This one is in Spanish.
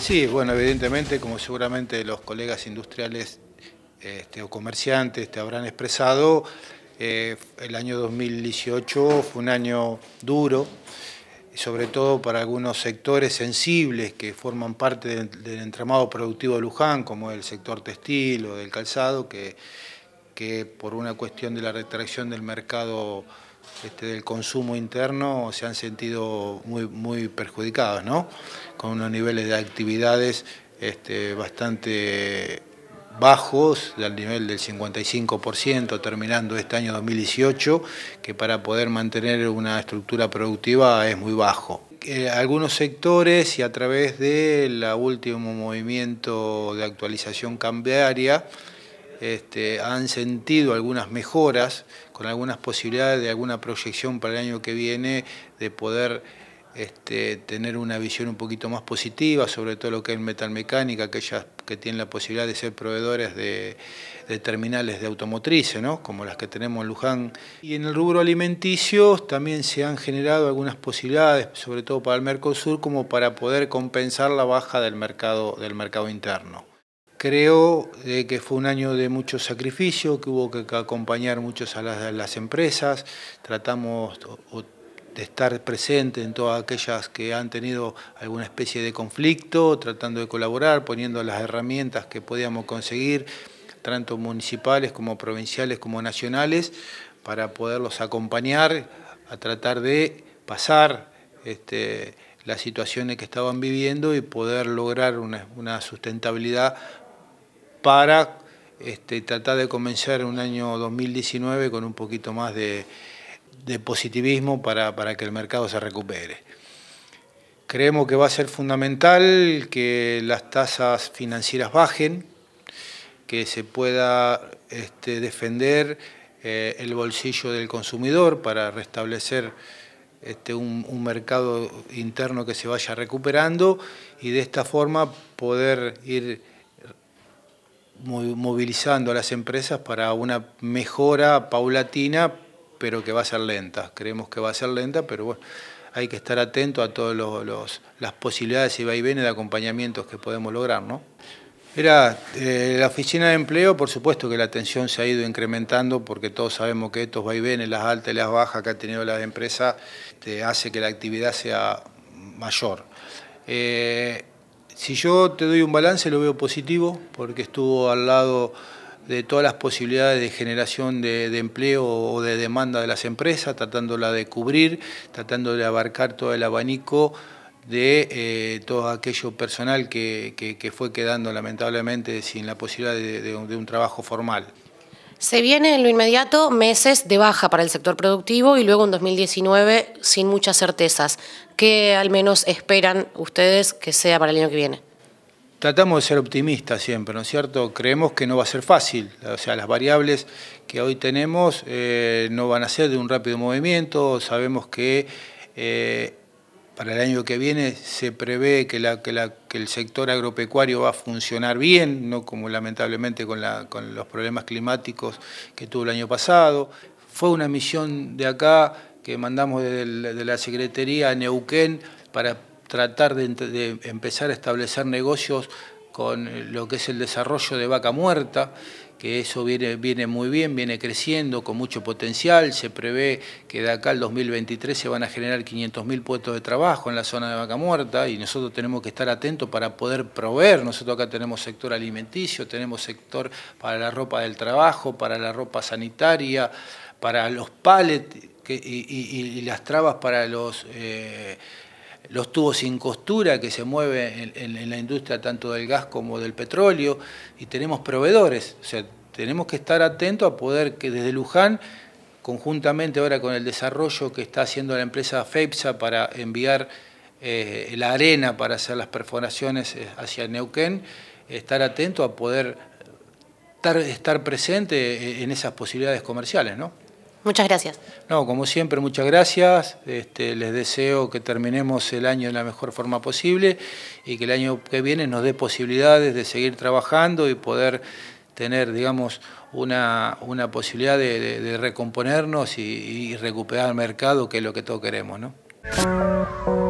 Sí, bueno, evidentemente, como seguramente los colegas industriales este, o comerciantes te habrán expresado, eh, el año 2018 fue un año duro, sobre todo para algunos sectores sensibles que forman parte del, entramado productivo de Luján, como el sector textil o del calzado, que, que por una cuestión de la retracción del mercado este, del consumo interno se han sentido muy, muy perjudicados, ¿no? Con unos niveles de actividades este, bastante bajos, al nivel del 55%, terminando este año 2018, que para poder mantener una estructura productiva es muy bajo. Eh, algunos sectores y a través del último movimiento de actualización cambiaria, este, han sentido algunas mejoras, con algunas posibilidades de alguna proyección para el año que viene de poder este, tener una visión un poquito más positiva, sobre todo lo que es metalmecánica, aquellas que tienen la posibilidad de ser proveedores de, de terminales de automotrices, ¿no? como las que tenemos en Luján. Y en el rubro alimenticio también se han generado algunas posibilidades, sobre todo para el Mercosur, como para poder compensar la baja del mercado, del mercado interno. Creo eh, que fue un año de mucho sacrificio, que hubo que acompañar muchos a las, las empresas, tratamos de estar presentes en todas aquellas que han tenido alguna especie de conflicto, tratando de colaborar, poniendo las herramientas que podíamos conseguir, tanto municipales como provinciales como nacionales, para poderlos acompañar a tratar de pasar este, las situaciones que estaban viviendo y poder lograr una sustentabilidad para este, tratar de comenzar un año 2019 con un poquito más de, positivismo para, que el mercado se recupere. Creemos que va a ser fundamental que las tasas financieras bajen, que se pueda este, defender eh, el bolsillo del consumidor para restablecer este, un, mercado interno que se vaya recuperando y de esta forma poder ir movilizando a las empresas para una mejora paulatina, pero que va a ser lenta. Creemos que va a ser lenta, pero bueno, hay que estar atento a todas las posibilidades y vaivenes de acompañamientos que podemos lograr, ¿no? Era eh, la oficina de empleo, por supuesto que la atención se ha ido incrementando porque todos sabemos que estos vaivenes, las altas y las bajas que ha tenido las empresas, hace que la actividad sea mayor. Eh, si yo te doy un balance, lo veo positivo, porque estuvo al lado de todas las posibilidades de generación de, empleo o de demanda de las empresas, tratándola de cubrir, tratando de abarcar todo el abanico de eh, todo aquello personal que, fue quedando lamentablemente sin la posibilidad de un trabajo formal. Se viene en lo inmediato meses de baja para el sector productivo y luego en 2019 sin muchas certezas. ¿Qué al menos esperan ustedes que sea para el año que viene? Tratamos de ser optimistas siempre, ¿no es cierto? Creemos que no va a ser fácil, o sea, las variables que hoy tenemos eh, no van a ser de un rápido movimiento, sabemos que eh, para el año que viene se prevé que, el sector agropecuario va a funcionar bien, no como lamentablemente con, los problemas climáticos que tuvo el año pasado. Fue una misión de acá que mandamos de, la Secretaría a Neuquén para tratar de empezar a establecer negocios con lo que es el desarrollo de vaca muerta, que eso viene, viene muy bien, viene creciendo con mucho potencial, se prevé que de acá al 2023 se van a generar 500.000 puestos de trabajo en la zona de Vaca Muerta y nosotros tenemos que estar atentos para poder proveer, nosotros acá tenemos sector alimenticio, tenemos sector para la ropa del trabajo, para la ropa sanitaria, para los palets y, las trabas para los... Eh, los tubos sin costura que se mueven en, la industria tanto del gas como del petróleo, y tenemos proveedores, o sea, tenemos que estar atentos a poder que desde Luján, conjuntamente ahora con el desarrollo que está haciendo la empresa FEPSA para enviar eh, la arena para hacer las perforaciones eh, hacia Neuquén, estar atento a poder estar, estar presente eh, en esas posibilidades comerciales, ¿no? Muchas gracias. No, como siempre, muchas gracias. Este, les deseo que terminemos el año de la mejor forma posible y que el año que viene nos dé posibilidades de seguir trabajando y poder tener, digamos, una, posibilidad de, recomponernos y, recuperar el mercado, que es lo que todos queremos, ¿no?